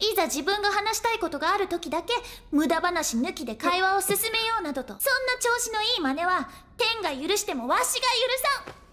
いざ自分が話したいことがある時だけ無駄話抜きで会話を進めようなどとそんな調子のいい真似は天が許してもわしが許さん